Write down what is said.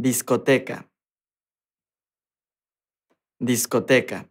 discoteca, discoteca.